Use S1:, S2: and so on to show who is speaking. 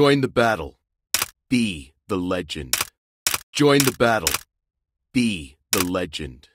S1: Join the battle. Be the legend. Join the battle. Be the legend.